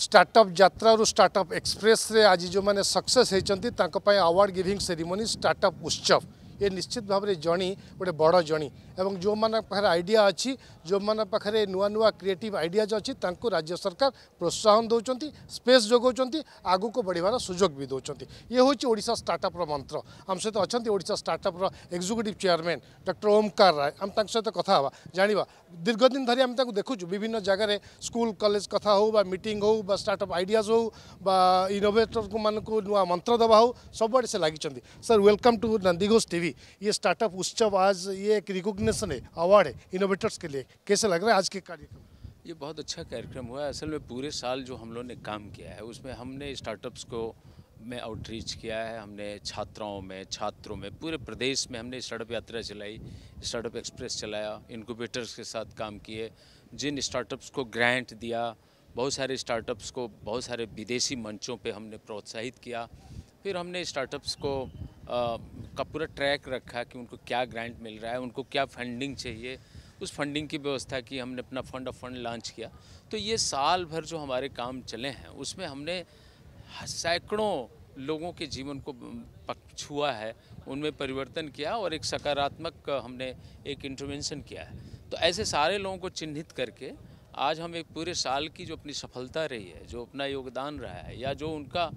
startup जात्रारु startup express आज जो मैंने success award giving ceremony startup उत्सव ये निश्चित भाव में जणी गोटे बड़ जणी एवं जो मान पाखे अच्छी जो मान पाखे नुआ नुआ क्रिएटिव आइडियाज अच्छी राज्य सरकार प्रोत्साहन दौरान स्पेस जोगाऊँ आगु को बढ़वार सुजोग भी दौरान ये होशा स्टार्टअप्र मंत्र आम सहित अच्छा ओडा startup executive chairman doctor Omkar Rai आम सहित कथा हाँ दीर्घ दिन धरी आम देखु विभिन्न जगार स्कूल कलेज कथ हो मीटिंग हो स्टार्टअप आइडियाज हो इनोभेटर मानक नुआ मंत्र दवा हो सबुआड़े से लगी sir welcome to Nandighosh T V ये स्टार्टअप उत्सव आज ये एक रिकोगशन है अवार्ड है इनोवेटर्स के लिए कैसे लग रहा है आज के कार्यक्रम ये बहुत अच्छा कार्यक्रम हुआ है असल में पूरे साल जो हम लोग ने काम किया है उसमें हमने स्टार्टअप्स को में आउटरीच किया है हमने छात्राओं में छात्रों में पूरे प्रदेश में हमने स्टार्टअप यात्रा चलाई स्टार्टअप एक्सप्रेस चलाया इनक्यूबेटर्स के साथ काम किए जिन स्टार्टअप्स को ग्रांट दिया बहुत सारे स्टार्टअप्स को बहुत सारे विदेशी मंचों पे हमने प्रोत्साहित किया फिर हमने स्टार्टअप्स को का पूरा ट्रैक रखा कि उनको क्या ग्रांट मिल रहा है उनको क्या फंडिंग चाहिए उस फंडिंग की व्यवस्था की हमने अपना फंड ऑफ फंड लॉन्च किया तो ये साल भर जो हमारे काम चले हैं उसमें हमने सैकड़ों लोगों के जीवन को छुआ है उनमें परिवर्तन किया और एक सकारात्मक हमने एक इंटरवेंशन किया है तो ऐसे सारे लोगों को चिन्हित करके आज हम एक पूरे साल की जो अपनी सफलता रही है जो अपना योगदान रहा है या जो उनका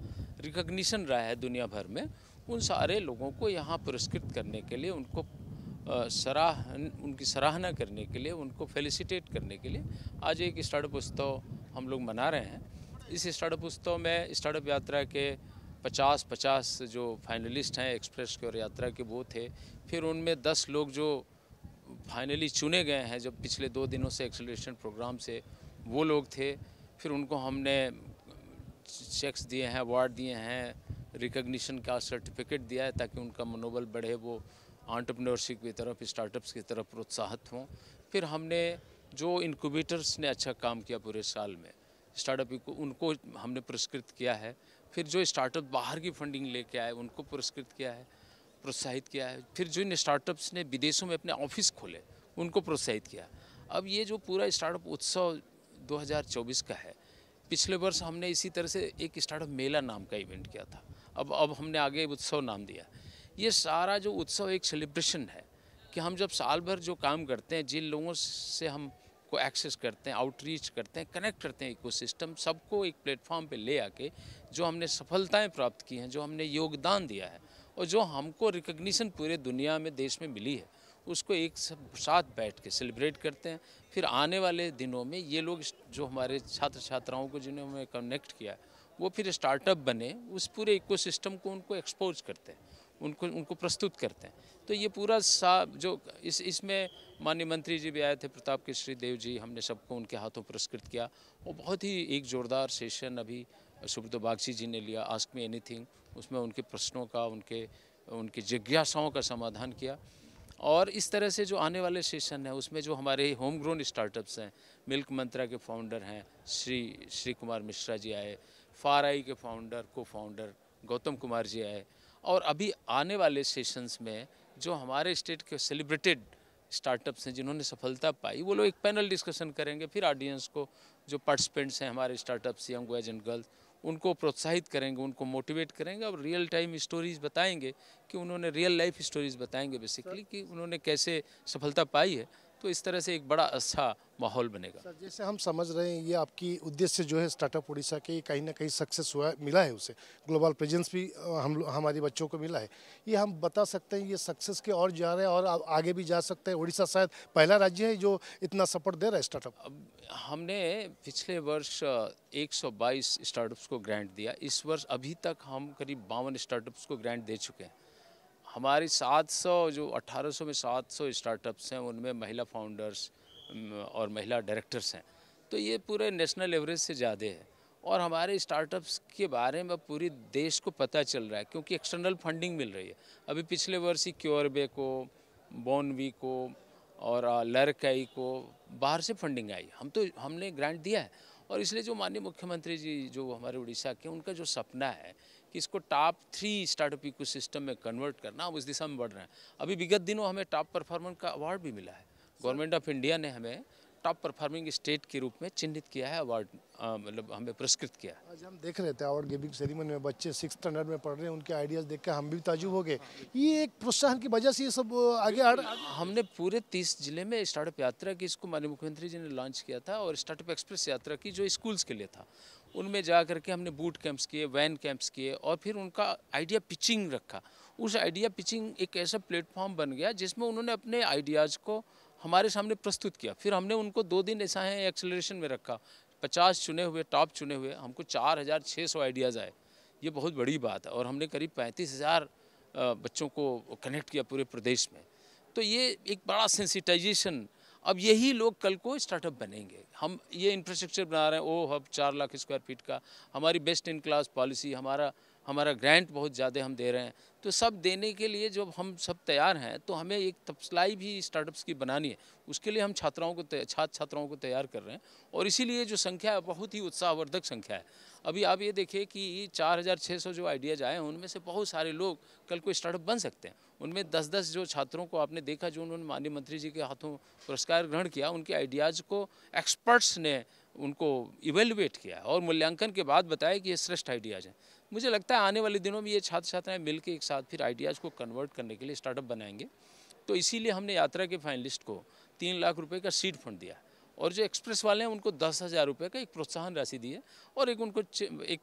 रिकग्निशन रहा है दुनिया भर में उन सारे लोगों को यहाँ पुरस्कृत करने के लिए उनको सराह उनकी सराहना करने के लिए उनको फेलिसिटेट करने के लिए आज एक स्टार्टअप उत्सव हम लोग मना रहे हैं इस स्टार्टअप उत्सव में स्टार्टअप यात्रा के पचास पचास जो फाइनलिस्ट हैं एक्सप्रेस की और यात्रा के वो थे फिर उनमें दस लोग जो फाइनली चुने गए हैं जब पिछले दो दिनों से एक्सलेशन प्रोग्राम से वो लोग थे फिर उनको हमने चेक्स दिए हैं अवार्ड दिए हैं रिकग्निशन का सर्टिफिकेट दिया है ताकि उनका मनोबल बढ़े वो आंट्रप्रनोरशिप की तरफ स्टार्टअप्स की तरफ प्रोत्साहित हों फिर हमने जो इनक्यूबेटर्स ने अच्छा काम किया पूरे साल में स्टार्टअप उनको हमने पुरस्कृत किया है फिर जो स्टार्टअप बाहर की फंडिंग लेके आए उनको पुरस्कृत किया है प्रोत्साहित किया है फिर जो इन स्टार्टअप्स ने विदेशों में अपने ऑफिस खोले उनको प्रोत्साहित किया अब ये जो पूरा स्टार्टअप उत्सव 2024 का है पिछले वर्ष हमने इसी तरह से एक स्टार्टअप मेला नाम का इवेंट किया था अब अब हमने आगे उत्सव नाम दिया ये सारा जो उत्सव एक सेलिब्रेशन है कि हम जब साल भर जो काम करते हैं जिन लोगों से हम को एक्सेस करते हैं आउटरीच करते हैं कनेक्ट करते हैं इकोसिस्टम सबको एक प्लेटफॉर्म पे ले आके जो हमने सफलताएं प्राप्त की हैं जो हमने योगदान दिया है और जो हमको रिकग्निशन पूरे दुनिया में देश में मिली है उसको एक सब साथ बैठ के सेलिब्रेट करते हैं फिर आने वाले दिनों में ये लोग जो हमारे छात्र छात्राओं को जिन्होंने कनेक्ट किया है वो फिर स्टार्टअप बने उस पूरे इकोसिस्टम को उनको एक्सपोज करते हैं उनको उनको प्रस्तुत करते हैं तो ये पूरा सा जो इस इसमें माननीय मंत्री जी भी आए थे प्रताप केसरी देव जी हमने सबको उनके हाथों पुरस्कृत किया और बहुत ही एक जोरदार सेशन अभी सुब्रत बागची जी ने लिया आस्क मी एनीथिंग उसमें उनके प्रश्नों का उनके उनकी जिज्ञासाओं का समाधान किया और इस तरह से जो आने वाले सेशन है उसमें जो हमारे होम ग्रोन स्टार्टअप्स हैं मिल्क मंत्रा के फाउंडर हैं श्री श्री कुमार मिश्रा जी आए फार आई के फाउंडर को फाउंडर गौतम कुमार जी आए और अभी आने वाले सेशंस में जो हमारे स्टेट के सेलिब्रेटेड स्टार्टअप्स हैं जिन्होंने सफलता पाई वो लोग एक पैनल डिस्कशन करेंगे फिर ऑडियंस को जो पार्टिसिपेंट्स हैं हमारे startups young boys and girls उनको प्रोत्साहित करेंगे उनको मोटिवेट करेंगे और रियल टाइम स्टोरीज बताएंगे कि उन्होंने रियल लाइफ स्टोरीज बताएंगे बेसिकली कि उन्होंने कैसे सफलता पाई है तो इस तरह से एक बड़ा अच्छा माहौल बनेगा सर जैसे हम समझ रहे हैं ये आपकी उद्देश्य जो है स्टार्टअप उड़ीसा के कहीं ना कहीं सक्सेस हुआ मिला है उसे ग्लोबल प्रेजेंस भी हम हमारे बच्चों को मिला है ये हम बता सकते हैं ये सक्सेस के और जा रहे हैं और आगे भी जा सकते हैं उड़ीसा शायद पहला राज्य है जो इतना सपोर्ट दे रहा है स्टार्टअप हमने पिछले वर्ष एक स्टार्टअप्स को ग्रांट दिया इस वर्ष अभी तक हम करीब बावन स्टार्टअप्स को ग्रांट दे चुके हैं हमारी 700 जो 1800 में 700 स्टार्टअप्स हैं उनमें महिला फाउंडर्स और महिला डायरेक्टर्स हैं तो ये पूरे नेशनल एवरेज से ज़्यादा है और हमारे स्टार्टअप्स के बारे में पूरे देश को पता चल रहा है क्योंकि एक्सटर्नल फंडिंग मिल रही है अभी पिछले वर्ष ही क्योरबे को बॉनवी को और लरकई को बाहर से फंडिंग आई हम तो हमने ग्रांट दिया है और इसलिए जो माननीय मुख्यमंत्री जी जो हमारे उड़ीसा के उनका जो सपना है कि इसको टॉप थ्री स्टार्टअप सिस्टम में कन्वर्ट करना अब उस दिशा में बढ़ रहे हैं अभी विगत दिनों हमें टॉप परफॉर्मर का अवार्ड भी मिला है गवर्नमेंट ऑफ इंडिया ने हमें टॉप परफॉर्मिंग स्टेट के रूप में चिन्हित किया है अवार्ड मतलब हमें पुरस्कृत किया है आज हम देख रहे थे अवार्ड गिविंग सेरेमनी में बच्चे सिक्स स्टैंडर्ड में पढ़ रहे हैं उनके आइडियाज़ कर हम भी ताजुब हो गए ये एक प्रोत्साहन की वजह से ये सब आगे आड़ हमने पूरे तीस जिले में स्टार्टअप यात्रा की इसको माननीय मुख्यमंत्री जी ने लॉन्च किया था और स्टार्टअप एक्सप्रेस यात्रा की जो स्कूल्स के लिए था उनमें जा करके हमने बूट कैंप्स किए वैन कैंप्स किए और फिर उनका आइडिया पिचिंग रखा उस आइडिया पिचिंग एक ऐसा प्लेटफॉर्म बन गया जिसमें उन्होंने अपने आइडियाज़ को हमारे सामने प्रस्तुत किया फिर हमने उनको दो दिन ऐसा है एक्सेलरेशन में रखा पचास चुने हुए टॉप चुने हुए हमको चार हज़ार छः सौ आइडियाज़ आए ये बहुत बड़ी बात है और हमने करीब पैंतीस हज़ार बच्चों को कनेक्ट किया पूरे प्रदेश में तो ये एक बड़ा सेंसिटाइजेशन अब यही लोग कल को स्टार्टअप बनेंगे हम ये इंफ्रास्ट्रक्चर बना रहे हैं ओ हब चार लाख स्क्वायर फीट का हमारी बेस्ट इन क्लास पॉलिसी हमारा हमारा ग्रांट बहुत ज़्यादा हम दे रहे हैं तो सब देने के लिए जब हम सब तैयार हैं तो हमें एक तपसलाई भी स्टार्टअप्स की बनानी है उसके लिए हम छात्राओं को छात्र छात्राओं को तैयार कर रहे हैं और इसीलिए जो संख्या है बहुत ही उत्साहवर्धक संख्या है अभी आप ये देखिए कि सौ जो आइडियाज़ आए हैं उनमें से बहुत सारे लोग कल कोई स्टार्टअप बन सकते हैं उनमें दस दस जो छात्रों को आपने देखा जो उन्होंने माननीय मंत्री जी के हाथों पुरस्कार ग्रहण किया उनके आइडियाज़ को एक्सपर्ट्स ने उनको इवेलुएट किया और मूल्यांकन के बाद बताया कि ये श्रेष्ठ आइडियाज़ हैं मुझे लगता है आने वाले दिनों में ये छात्र छात्राएं के एक साथ फिर आइडियाज़ को कन्वर्ट करने के लिए स्टार्टअप बनाएंगे तो इसीलिए हमने यात्रा के फाइनलिस्ट को तीन लाख रुपये का सीट फंड दिया और जो एक्सप्रेस वाले हैं उनको दस हज़ार रुपये का एक प्रोत्साहन राशि दी है और एक उनको एक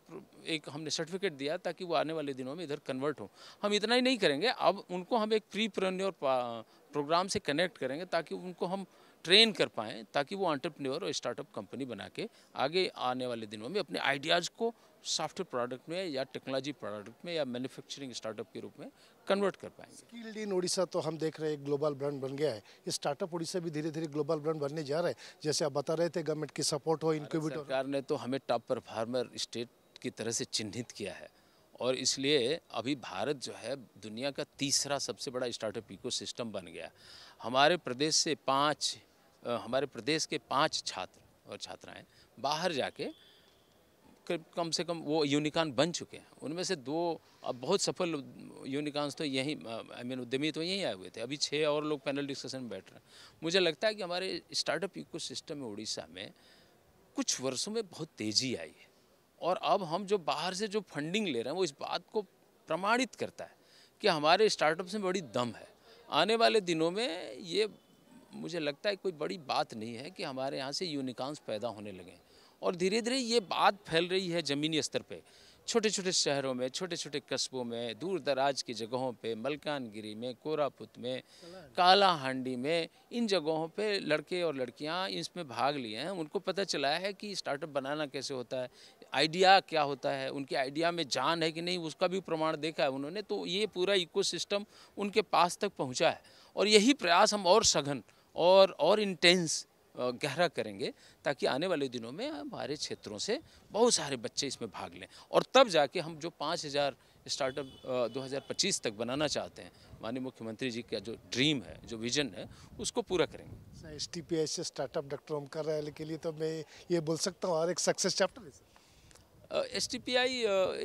एक हमने सर्टिफिकेट दिया ताकि वो आने वाले दिनों में इधर कन्वर्ट हो हम इतना ही नहीं करेंगे अब उनको हम एक प्री प्रीप्रन्योर प्रोग्राम से कनेक्ट करेंगे ताकि उनको हम ट्रेन कर पाएँ ताकि वो एंटरप्रेन्योर और स्टार्टअप कंपनी बना के आगे आने वाले दिनों में अपने आइडियाज़ को सॉफ्टवेयर प्रोडक्ट में या टेक्नोलॉजी प्रोडक्ट में या मैन्युफैक्चरिंग स्टार्टअप के रूप में कन्वर्ट कर पाएंगे स्किल्ड इन ओडिशा तो हम देख रहे हैं ग्लोबल ब्रांड बन गया है ये स्टार्टअप ओडिशा भी धीरे धीरे ग्लोबल ब्रांड बनने जा रहे हैं जैसे आप बता रहे थे गवर्नमेंट की सपोर्ट हो इनक्यूबेटर सरकार ने तो हमें टॉप परफार्मर स्टेट की तरह से चिन्हित किया है और इसलिए अभी भारत जो है दुनिया का तीसरा सबसे बड़ा स्टार्टअप इको बन गया हमारे प्रदेश से पाँच हमारे प्रदेश के पाँच छात्र और छात्राएँ बाहर जाके कम से कम वो यूनिकॉर्न बन चुके हैं उनमें से दो अब बहुत सफल यूनिकॉर्न्स तो यहीं आई मीन उद्यमी तो यहीं आए हुए थे अभी छः और लोग पैनल डिस्कशन में बैठ रहे हैं मुझे लगता है कि हमारे स्टार्टअप इको सिस्टम में उड़ीसा में कुछ वर्षों में बहुत तेज़ी आई है और अब हम जो बाहर से जो फंडिंग ले रहे हैं वो इस बात को प्रमाणित करता है कि हमारे स्टार्टअप्स में बड़ी दम है आने वाले दिनों में ये मुझे लगता है कोई बड़ी बात नहीं है कि हमारे यहाँ से यूनिकॉर्न्स पैदा होने लगे और धीरे धीरे ये बात फैल रही है ज़मीनी स्तर पर छोटे छोटे शहरों में छोटे छोटे कस्बों में दूर दराज की जगहों पे मलकानगिरी में कोरापुत में काला हांडी में इन जगहों पे लड़के और लड़कियां इसमें भाग लिए हैं उनको पता चला है कि स्टार्टअप बनाना कैसे होता है आइडिया क्या होता है उनके आइडिया में जान है कि नहीं उसका भी प्रमाण देखा है उन्होंने तो ये पूरा इको उनके पास तक पहुँचा है और यही प्रयास हम और सघन और और इंटेंस गहरा करेंगे ताकि आने वाले दिनों में हमारे क्षेत्रों से बहुत सारे बच्चे इसमें भाग लें और तब जाके हम जो पाँच हज़ार स्टार्टअप 2025 तक बनाना चाहते हैं माननीय मुख्यमंत्री जी का जो ड्रीम है जो विजन है उसको पूरा करेंगे एस टी पी एस से स्टार्टअप डॉक्टर ओमकार रैल के लिए तो मैं ये बोल सकता हूँ और एक सक्सेस चैप्टर है एस टी पी आई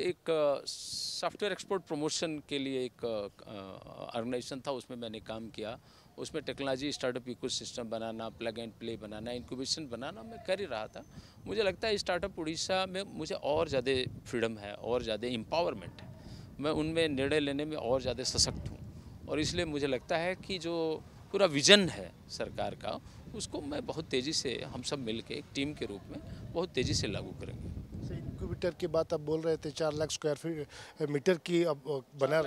एक सॉफ्टवेयर एक्सपोर्ट प्रमोशन के लिए एक ऑर्गेनाइजेशन था उसमें मैंने काम किया उसमें टेक्नोलॉजी स्टार्टअप इको सिस्टम बनाना प्लग एंड प्ले बनाना इंक्यूबेशन बनाना मैं कर ही रहा था मुझे लगता है स्टार्टअप उड़ीसा में मुझे और ज़्यादा फ्रीडम है और ज़्यादा एम्पावरमेंट है मैं उनमें निर्णय लेने में और ज़्यादा सशक्त हूँ और इसलिए मुझे लगता है कि जो पूरा विजन है सरकार का उसको मैं बहुत तेज़ी से हम सब मिलके एक टीम के रूप में बहुत तेज़ी से लागू करेंगे मीटर की बात आप बोल रहे थे चार लाख स्क्वायर फीट मीटर की अब बना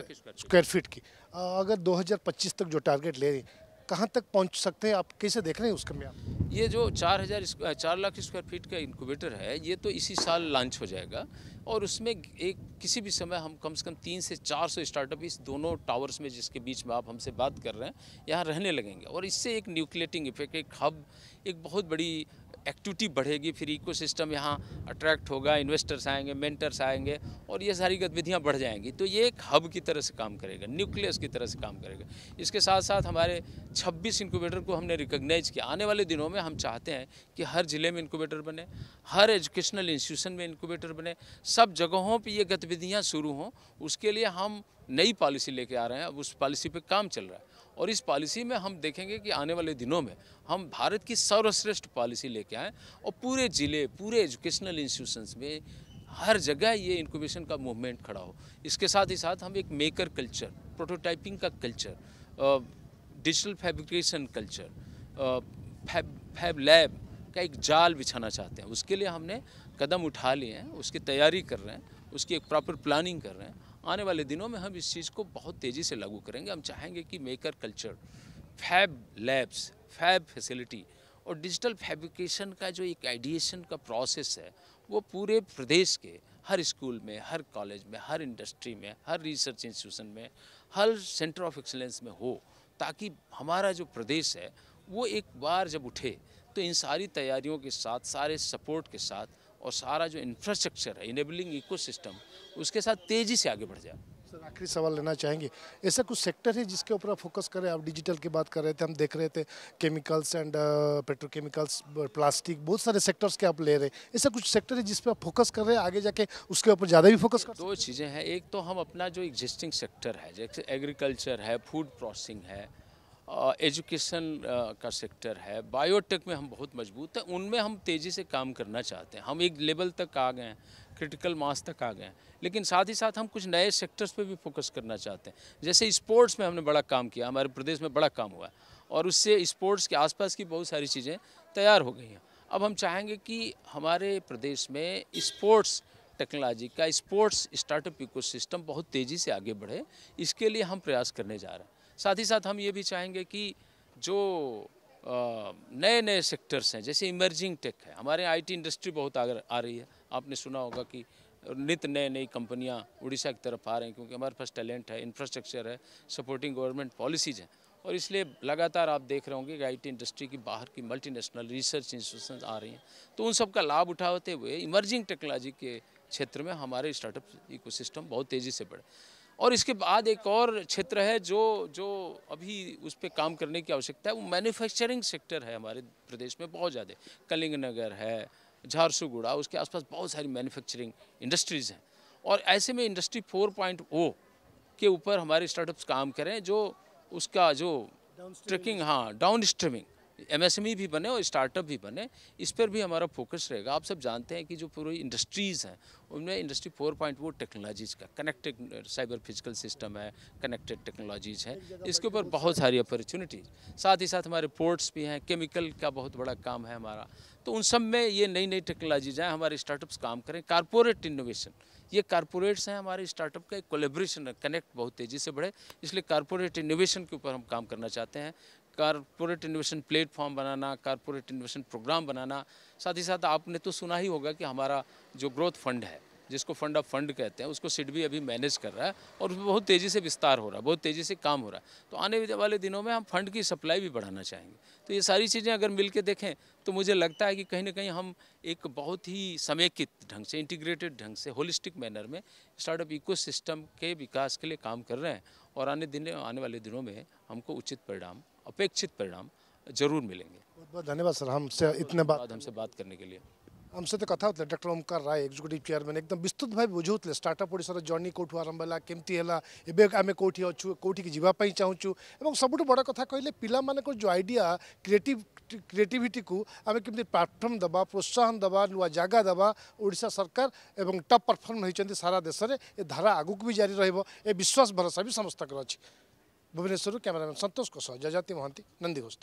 स्क्वायर फीट की अगर 2025 तक जो टारगेट ले रहे कहाँ तक पहुँच सकते हैं आप कैसे देख रहे हैं उसका में ये जो चार हज़ार चार लाख स्क्वायर फीट का इंक्यूबेटर है ये तो इसी साल लॉन्च हो जाएगा और उसमें एक किसी भी समय हम कम से कम तीन से चार सौ स्टार्टअप इस दोनों टावर्स में जिसके बीच में आप हमसे बात कर रहे हैं यहाँ रहने लगेंगे और इससे एक न्यूक्लेटिंग इफेक्ट एक हब एक बहुत बड़ी एक्टिविटी बढ़ेगी फिर इको सिस्टम यहाँ अट्रैक्ट होगा इन्वेस्टर्स आएंगे मेंटर्स आएंगे और ये सारी गतिविधियाँ बढ़ जाएंगी तो ये एक हब की तरह से काम करेगा न्यूक्लियस की तरह से काम करेगा इसके साथ साथ हमारे 26 इंक्यूबेटर को हमने रिकोगनाइज़ किया आने वाले दिनों में हम चाहते हैं कि हर ज़िले में इंक्यूबेटर बने हर एजुकेशनल इंस्टीट्यूशन में इंक्यूबेटर बने सब जगहों पर ये गतिविधियाँ शुरू हों उसके लिए हम नई पॉलिसी लेके आ रहे हैं अब उस पॉलिसी पर काम चल रहा है और इस पॉलिसी में हम देखेंगे कि आने वाले दिनों में हम भारत की सर्वश्रेष्ठ पॉलिसी लेके आएँ और पूरे ज़िले पूरे एजुकेशनल इंस्टीट्यूशंस में हर जगह ये इनक्यूबेशन का मूवमेंट खड़ा हो इसके साथ ही साथ हम एक मेकर कल्चर प्रोटोटाइपिंग का culture digital fabrication culture fab fab lab का एक जाल बिछाना चाहते हैं उसके लिए हमने कदम उठा लिए हैं उसकी तैयारी कर रहे हैं उसकी एक प्रॉपर प्लानिंग कर रहे हैं आने वाले दिनों में हम इस चीज़ को बहुत तेज़ी से लागू करेंगे हम चाहेंगे कि maker culture fab labs fab facility और डिजिटल फैब्रिकेशन का जो एक आइडिएशन का प्रोसेस है वो पूरे प्रदेश के हर स्कूल में हर कॉलेज में हर इंडस्ट्री में हर रिसर्च इंस्टीट्यूशन में हर सेंटर ऑफ एक्सलेंस में हो ताकि हमारा जो प्रदेश है वो एक बार जब उठे तो इन सारी तैयारियों के साथ सारे सपोर्ट के साथ और सारा जो इंफ्रास्ट्रक्चर है इनेबलिंग इको उसके साथ तेज़ी से आगे बढ़ जाए सर आखिरी सवाल लेना चाहेंगे ऐसा कुछ सेक्टर है जिसके ऊपर आप फोकस करें आप डिजिटल की बात कर रहे थे हम देख रहे थे केमिकल्स एंड पेट्रोकेमिकल्स प्लास्टिक बहुत सारे सेक्टर्स के आप ले रहे हैं ऐसा कुछ सेक्टर है जिस पर आप फोकस कर रहे हैं आगे जाके उसके ऊपर ज़्यादा भी फोकस कर दो चीज़ें हैं एक तो हम अपना जो एग्जिस्टिंग सेक्टर है जैसे एग्रीकल्चर है फूड प्रोसेसिंग है एजुकेशन का सेक्टर है बायोटेक में हम बहुत मजबूत हैं उनमें हम तेज़ी से काम करना चाहते हैं हम एक लेवल तक आ गए हैं क्रिटिकल मास तक आ गए हैं लेकिन साथ ही साथ हम कुछ नए सेक्टर्स पे भी फोकस करना चाहते हैं जैसे स्पोर्ट्स में हमने बड़ा काम किया हमारे प्रदेश में बड़ा काम हुआ और उससे स्पोर्ट्स के आसपास की बहुत सारी चीज़ें तैयार हो गई हैं अब हम चाहेंगे कि हमारे प्रदेश में स्पोर्ट्स टेक्नोलॉजी का स्पोर्ट्स स्टार्टअप इकोसिस्टम बहुत तेज़ी से आगे बढ़े इसके लिए हम प्रयास करने जा रहे हैं साथ ही साथ हम ये भी चाहेंगे कि जो नए नए सेक्टर्स हैं जैसे इमर्जिंग टेक है हमारे आईटी इंडस्ट्री बहुत आगे आ रही है आपने सुना होगा कि नित नए नई कंपनियां उड़ीसा की तरफ आ रही हैं क्योंकि हमारे पास टैलेंट है इंफ्रास्ट्रक्चर है सपोर्टिंग गवर्नमेंट पॉलिसीज़ हैं और इसलिए लगातार आप देख रहे होंगे कि आईटी इंडस्ट्री की बाहर की मल्टीनेशनल रिसर्च इंस्टीट्यूशन आ रही हैं तो उन सब का लाभ उठाते हुए इमर्जिंग टेक्नोलॉजी के क्षेत्र में हमारे स्टार्टअप इकोसिस्टम बहुत तेज़ी से बढ़े और इसके बाद एक और क्षेत्र है जो जो अभी उस पर काम करने की आवश्यकता है वो मैन्युफैक्चरिंग सेक्टर है हमारे प्रदेश में बहुत ज़्यादा कलिंग नगर है झारसूगुड़ा उसके आसपास बहुत सारी मैन्युफैक्चरिंग इंडस्ट्रीज़ हैं और ऐसे में इंडस्ट्री 4.0 के ऊपर हमारे स्टार्टअप्स काम करें जो उसका जो ट्रेकिंग हाँ डाउन स्ट्रीमिंग एमएसएमई e भी बने और स्टार्टअप भी बने इस पर भी हमारा फोकस रहेगा आप सब जानते हैं कि जो पूरी इंडस्ट्रीज़ हैं उनमें इंडस्ट्री 4.0 टेक्नोलॉजीज़ का कनेक्टेड साइबर फिजिकल सिस्टम है कनेक्टेड टेक्नोलॉजीज़ है इसके ऊपर बहुत सारी अपॉर्चुनिटीज़ साथ ही साथ हमारे पोर्ट्स भी हैं केमिकल का बहुत बड़ा काम है हमारा तो उन सब में ये नई नई टेक्नोलॉजीज हैं हमारे स्टार्टअप्स काम करें कारपोरेट इनोवेशन ये कारपोरेट्स हैं हमारे स्टार्टअप का एक कोलेब्रेशन कनेक्ट बहुत तेज़ी से बढ़े इसलिए कारपोरेट इनोवेशन के ऊपर हम काम करना चाहते हैं कारपोरेट इन्वेस्टमेंट प्लेटफॉर्म बनाना कारपोरेट इन्वेस्टमेंट प्रोग्राम बनाना साथ ही साथ आपने तो सुना ही होगा कि हमारा जो ग्रोथ फंड है जिसको फंड ऑफ फंड कहते हैं उसको सिड भी अभी मैनेज कर रहा है और उसमें बहुत तेज़ी से विस्तार हो रहा है बहुत तेज़ी से काम हो रहा है तो आने वाले दिनों में हम फंड की सप्लाई भी बढ़ाना चाहेंगे तो ये सारी चीज़ें अगर मिल देखें तो मुझे लगता है कि कहीं ना कहीं हम एक बहुत ही समेकित ढंग से इंटीग्रेटेड ढंग से होलिस्टिक मैनर में स्टार्टअप इको के विकास के लिए काम कर रहे हैं और आने दिन आने वाले दिनों में हमको उचित परिणाम अपेक्षित परिणाम जरूर मिलेंगे बहुत बहुत धन्यवाद सर हमसे इतने बात हमसे बात करने के लिए हमसे तो कथा होता doctor Omkar Rai executive chairman एकदम विस्तृत भाव बुझाऊले स्टार्टअप ओडार जर्नी कौटू आरंभ है कमी है आम कौटी अच्छु कौटी जावाई चाहूँ और सबुठ बड़ कथ कह पाक जो आईडिया क्रिएट क्रिएटिट को आम कम प्लाटफर्म दवा प्रोत्साहन दवा नुआ जगह दवा ओडा सरकार और टप परफर्म होती सारा देश में यह धारा आगक भी जारी रो विश्वास भरोसा भी समस्त अच्छी भुवनेश्वर कैमेरामैन संतोष कुशवाह जजाति महांती नंदी घोष